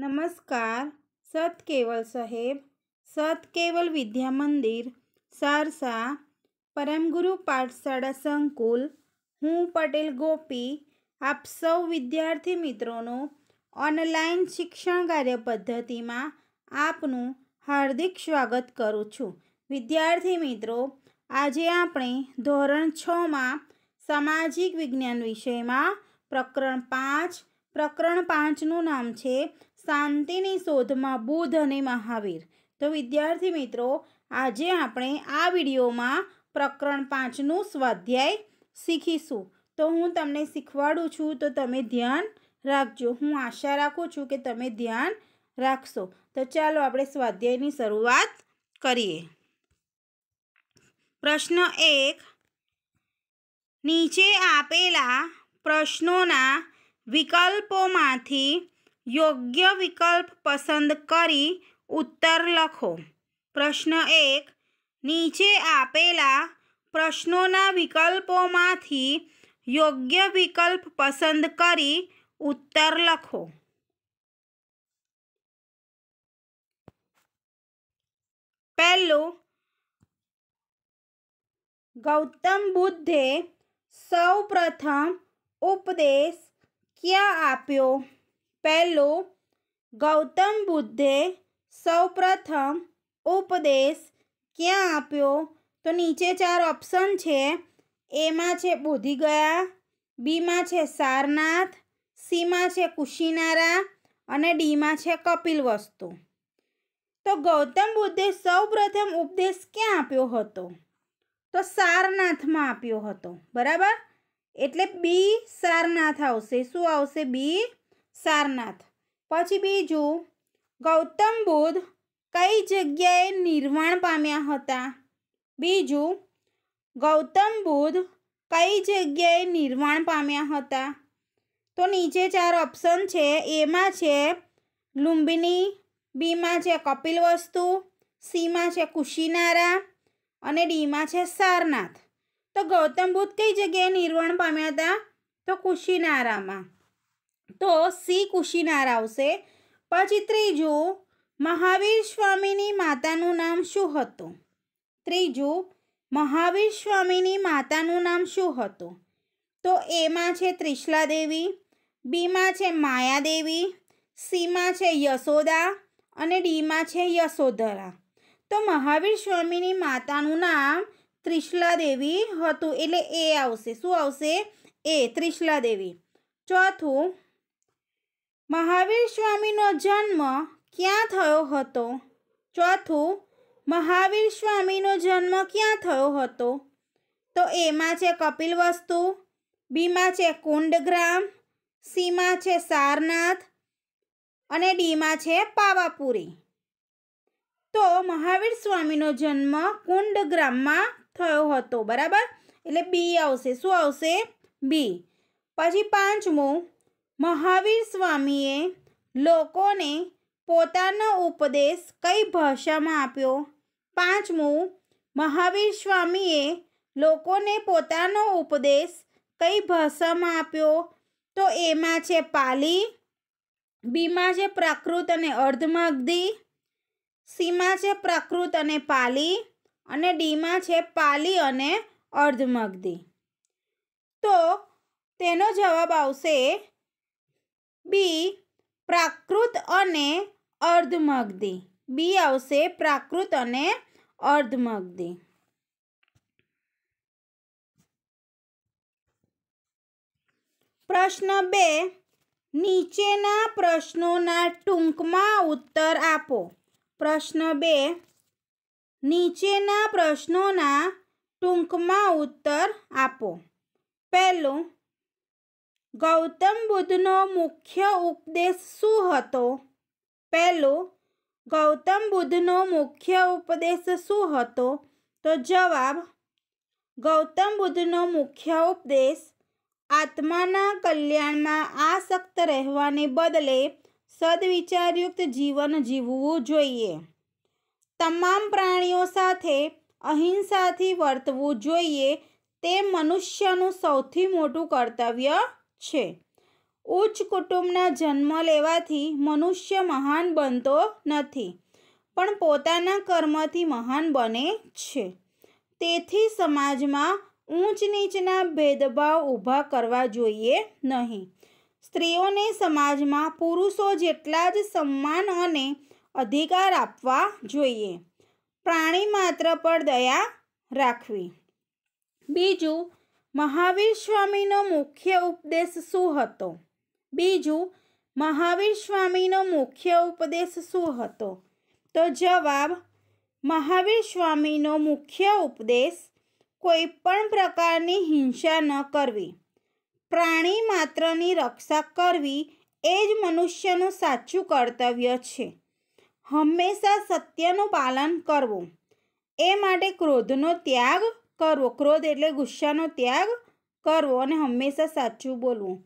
નમસ્કાર સત કેવલ સાહેબ સત કેવલ વિદ્યા મંદિર સારસા પરમગુરુ પાઠશાળા સંકુલ હું પટેલ ગોપી આપ સૌ વિદ્યાર્થી મિત્રોનું ઓનલાઈન શિક્ષણ કાર્ય પદ્ધતિમાં આપનું હાર્દિક સ્વાગત કરું છું વિદ્યાર્થી મિત્રો આજે આપણે ધોરણ છમાં સામાજિક વિજ્ઞાન વિષયમાં પ્રકરણ પાંચ પ્રકરણ પાંચનું નામ છે શાંતિની શોધમાં બુધ અને મહાવીર તો વિદ્યાર્થી મિત્રો આજે આપણે આ વિડીયોમાં પ્રકરણ પાંચનું સ્વાધ્યાય શીખીશું તો હું તમને શીખવાડું છું તો તમે ધ્યાન રાખજો હું આશા રાખું છું કે તમે ધ્યાન રાખશો તો ચાલો આપણે સ્વાધ્યાયની શરૂઆત કરીએ પ્રશ્ન એક નીચે આપેલા પ્રશ્નોના વિકલ્પોમાંથી योग्य विकल्प पसंद करी उत्तर लिखो प्रश्न 1 नीचे આપેલા પ્રશ્નોના વિકલ્પોમાંથી યોગ્ય વિકલ્પ પસંદ કરી ઉત્તર લખો પલ્લો गौतम बुद्धે સૌપ્રથમ ઉપદેશ ક્યા આપ્યો પહેલું ગૌતમ બુદ્ધે સૌપ્રથમ ઉપદેશ ક્યાં આપ્યો તો નીચે ચાર ઓપ્શન છે એમાં છે બોધિગયા બીમાં છે સારનાથ સીમાં છે કુશીનારા અને ડીમાં છે કપિલ વસ્તુ તો ગૌતમ બુદ્ધે સૌપ્રથમ ઉપદેશ ક્યાં આપ્યો હતો તો સારનાથમાં આપ્યો હતો બરાબર એટલે બી સારનાથ આવશે શું આવશે બી સારનાથ પછી બીજું ગૌતમ બુદ્ધ કઈ જગ્યાએ નિર્વાણ પામ્યા હતા બીજું ગૌતમ બુદ્ધ કઈ જગ્યાએ નિર્વાણ પામ્યા હતા તો નીચે ચાર ઓપ્શન છે એમાં છે લુંબિની બીમાં છે કપિલ વસ્તુ સીમાં છે કુશીનારા અને ડીમાં છે સારનાથ તો ગૌતમ બુદ્ધ કઈ જગ્યાએ નિર્વાણ પામ્યા હતા તો કુશીનારામાં તો સી કુશીનાર આવશે પછી ત્રીજું મહાવીર સ્વામીની માતાનું નામ શું હતું ત્રીજું મહાવીર સ્વામીની માતાનું નામ શું હતું તો એમાં છે ત્રિશલા દેવી બીમાં છે માયાદેવી સીમાં છે યશોદા અને ડીમાં છે યશોધરા તો મહાવીર સ્વામીની માતાનું નામ ત્રિશલા દેવી હતું એટલે એ આવશે શું આવશે એ ત્રિશલા દેવી ચોથું મહાવીર સ્વામીનો જન્મ ક્યાં થયો હતો ચોથું મહાવીર સ્વામીનો જન્મ ક્યાં થયો હતો તો એમાં છે કપિલ વસ્તુ બીમાં છે કુંડગ્રામ સીમાં છે સારનાથ અને ડીમાં છે પાવાપુરી તો મહાવીર સ્વામીનો જન્મ કુંડગ્રામમાં થયો હતો બરાબર એટલે બી આવશે શું આવશે બી પછી પાંચમું મહાવીર સ્વામીએ લોકોને પોતાનો ઉપદેશ કઈ ભાષામાં આપ્યો પાંચમું મહાવીર સ્વામીએ લોકોને પોતાનો ઉપદેશ કઈ ભાષામાં આપ્યો તો એમાં છે પાલી બીમાં છે પ્રાકૃત અને અર્ધમગ્ધી સીમાં છે પ્રાકૃત અને પાલી અને ડીમાં છે પાલી અને અર્ધમગ્ધી તો તેનો જવાબ આવશે બી પ્રાકૃત અને અર્ધમગ્ધી બી આવશે પ્રાકૃત અને અર્ધમગ્ધી પ્રશ્ન બે નીચેના પ્રશ્નોના ટૂંકમાં ઉત્તર આપો પ્રશ્ન બે નીચેના પ્રશ્નોના ટૂંકમાં ઉત્તર આપો પહેલું ગૌતમ બુદ્ધનો મુખ્ય ઉપદેશ શું હતો પહેલો ગૌતમ બુદ્ધનો મુખ્ય ઉપદેશ શું હતો તો જવાબ ગૌતમ બુદ્ધનો મુખ્ય ઉપદેશ આત્માના કલ્યાણમાં આસક્ત રહેવાને બદલે સદવિચારયુક્ત જીવન જીવવું જોઈએ તમામ પ્રાણીઓ સાથે અહિંસાથી વર્તવું જોઈએ તે મનુષ્યનું સૌથી મોટું કર્તવ્ય છે ઉચ્ચ કુટુંબના જન્મ લેવાથી મનુષ્ય મહાન બનતો નથી પણ પોતાના કર્મથી મહાન બને છે તેથી સમાજમાં ઊંચ નીચના ભેદભાવ ઊભા કરવા જોઈએ નહીં સ્ત્રીઓને સમાજમાં પુરુષો જેટલા જ સન્માન અને અધિકાર આપવા જોઈએ પ્રાણી માત્ર પર દયા રાખવી બીજું મહાવીર સ્વામીનો મુખ્ય ઉપદેશ શું હતો બીજું મહાવીર સ્વામીનો મુખ્ય ઉપદેશ શું હતો તો જવાબ મહાવીર સ્વામીનો મુખ્ય ઉપદેશ કોઈ પણ પ્રકારની હિંસા ન કરવી પ્રાણી માત્રની રક્ષા કરવી એ જ મનુષ્યનું સાચું કર્તવ્ય છે હંમેશા સત્યનું પાલન કરવું એ માટે ક્રોધનો ત્યાગ કરવો ક્રોધ એટલે ગુસ્સાનો ત્યાગ કરવો અને હંમેશા સાચું બોલવું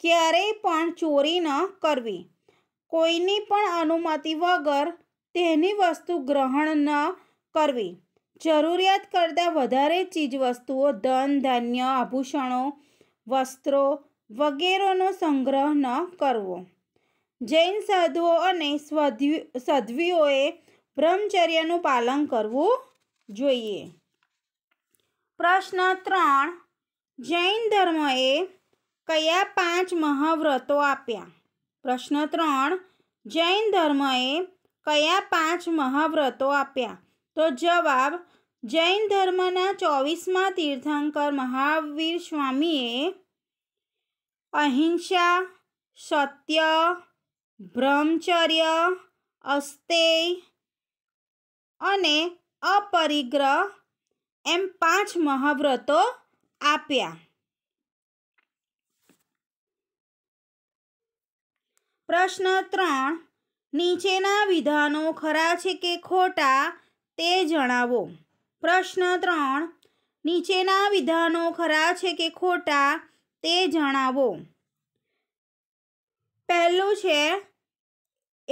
ક્યારેય પણ ચોરી ન કરવી કોઈની પણ અનુમતિ વગર તેની વસ્તુ ગ્રહણ ન કરવી જરૂરિયાત કરતાં વધારે ચીજવસ્તુઓ ધન ધાન્ય આભૂષણો વસ્ત્રો વગેરેનો સંગ્રહ ન કરવો જૈન સાધુઓ અને સધ્વીઓએ બ્રહ્મચર્યનું પાલન કરવું જોઈએ પ્રશ્ન ત્રણ જૈન ધર્મએ કયા પાંચ મહાવ્રતો આપ્યા પ્રશ્ન ત્રણ જૈન ધર્મએ કયા પાંચ મહાવ્રતો આપ્યા તો જવાબ જૈન ધર્મના ચોવીસમાં તીર્થંકર મહાવીર સ્વામીએ અહિંસા સત્ય બ્રહ્મચર્ય અસ્તેય અને અપરિગ્રહ એમ પાંચ મહાવ્રતો આપ્યા પ્રશ્ન ત્રણ નીચેના વિધાનો ખરા છે કે ખોટા તે જણાવો પ્રશ્ન ત્રણ નીચેના વિધાનો ખરા છે કે ખોટા તે જણાવો પહેલું છે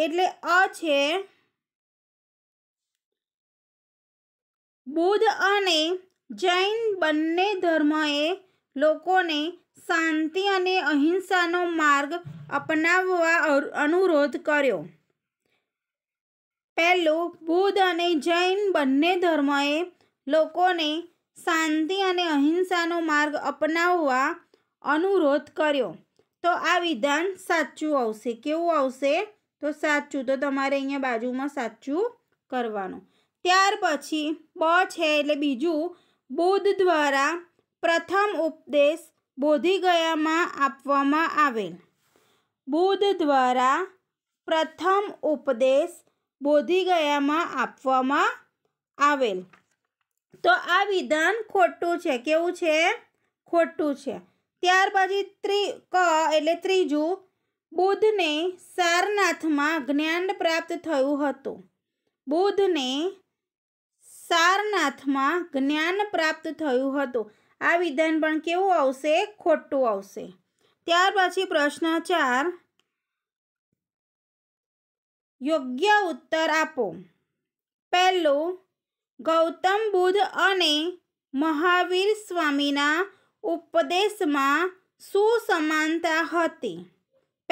એટલે અ છે બુદ્ધ અને જૈન બંને ધર્મએ લોકોને શાંતિ અને અહિંસાનો માર્ગ અપનાવવા અનુરોધ કર્યો પહેલું બુદ્ધ અને જૈન બંને ધર્મએ લોકોને શાંતિ અને અહિંસાનો માર્ગ અપનાવવા અનુરોધ કર્યો તો આ વિધાન સાચું આવશે કેવું આવશે તો સાચું તો તમારે અહીંયા બાજુમાં સાચું કરવાનું ત્યાર પછી બ છે એટલે બીજું બુદ્ધ દ્વારા પ્રથમ ઉપદેશ બોધિગયામાં આપવામાં આવેલ બુદ્ધ દ્વારા પ્રથમ ઉપદેશ બોધિગયામાં આપવામાં આવેલ તો આ વિધાન ખોટું છે કેવું છે ખોટું છે ત્યાર પછી ત્રી ક એટલે ત્રીજું બુદ્ધને સારનાથમાં જ્ઞાન પ્રાપ્ત થયું હતું બુદ્ધને સારનાથમાં જ્ઞાન પ્રાપ્ત થયું હતું આ વિધાન પણ કેવું આવશે ખોટું આવશે ત્યાર પછી પ્રશ્ન ચાર યોગ્ય ઉત્તર આપો પહેલું ગૌતમ બુદ્ધ અને મહાવીર સ્વામીના ઉપદેશમાં શું સમાનતા હતી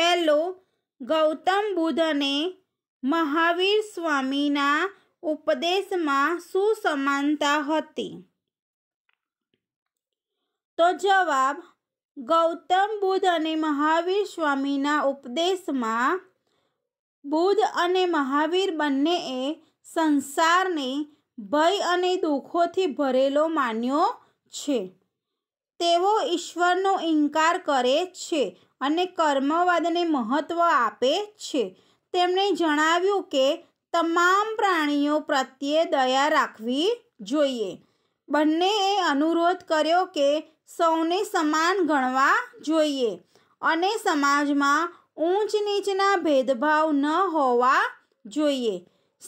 પહેલું ગૌતમ બુદ્ધ અને મહાવીર સ્વામીના ઉપદેશમાં શું સમાનતા હતી તો જવાબ ગૌતમ બુદ્ધ અને મહાવીર સ્વામીના ઉપદેશમાં બુદ્ધ અને મહાવીર બંનેએ સંસારને ભય અને દુઃખોથી ભરેલો માન્યો છે તેઓ ઈશ્વરનો ઇનકાર કરે છે અને કર્મવાદને મહત્ત્વ આપે છે તેમણે જણાવ્યું કે તમામ પ્રાણીઓ પ્રત્યે દયા રાખવી જોઈએ બંનેએ અનુરોધ કર્યો કે સૌને સમાન ગણવા જોઈએ અને સમાજમાં ઊંચ નીચના ભેદભાવ ન હોવા જોઈએ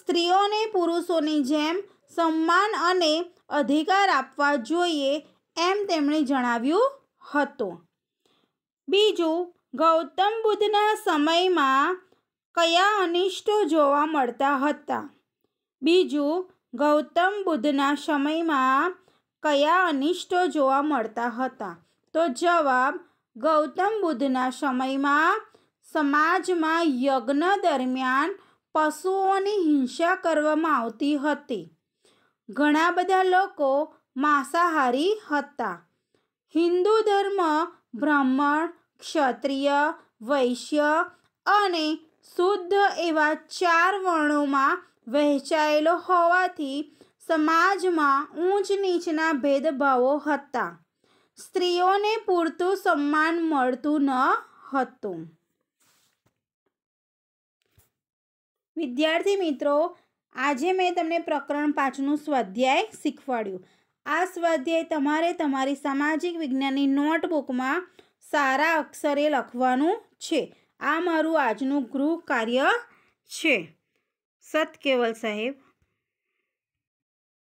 સ્ત્રીઓને પુરુષોની જેમ સન્માન અને અધિકાર આપવા જોઈએ એમ તેમણે જણાવ્યું હતું બીજું ગૌતમ બુદ્ધના સમયમાં કયા અનિષ્ટો જોવા મળતા હતા બીજું ગૌતમ બુદ્ધના સમયમાં કયા અનિષ્ટો જોવા મળતા હતા તો જવાબ ગૌતમ બુદ્ધના સમયમાં સમાજમાં યજ્ઞ દરમિયાન પશુઓની હિંસા કરવામાં આવતી હતી ઘણા બધા લોકો માંસાહારી હતા હિન્દુ ધર્મ બ્રાહ્મણ ક્ષત્રિય વૈશ્ય અને શુદ્ધ એવા ચાર વર્ણોમાં વહેંચાયેલો હોવાથી સમાજમાં ઊંચ નીચના ભેદભાવો હતા સ્ત્રીઓને પૂરતું સન્માન મળતું ન હતું વિદ્યાર્થી મિત્રો આજે મેં તમને પ્રકરણ પાંચનું સ્વાધ્યાય શીખવાડ્યું આ સ્વાધ્યાય તમારે તમારી સામાજિક વિજ્ઞાનની નોટબુકમાં સારા અક્ષરે લખવાનું છે આ મારું આજનું ગૃહ કાર્ય છે સત કેવલ સાહેબ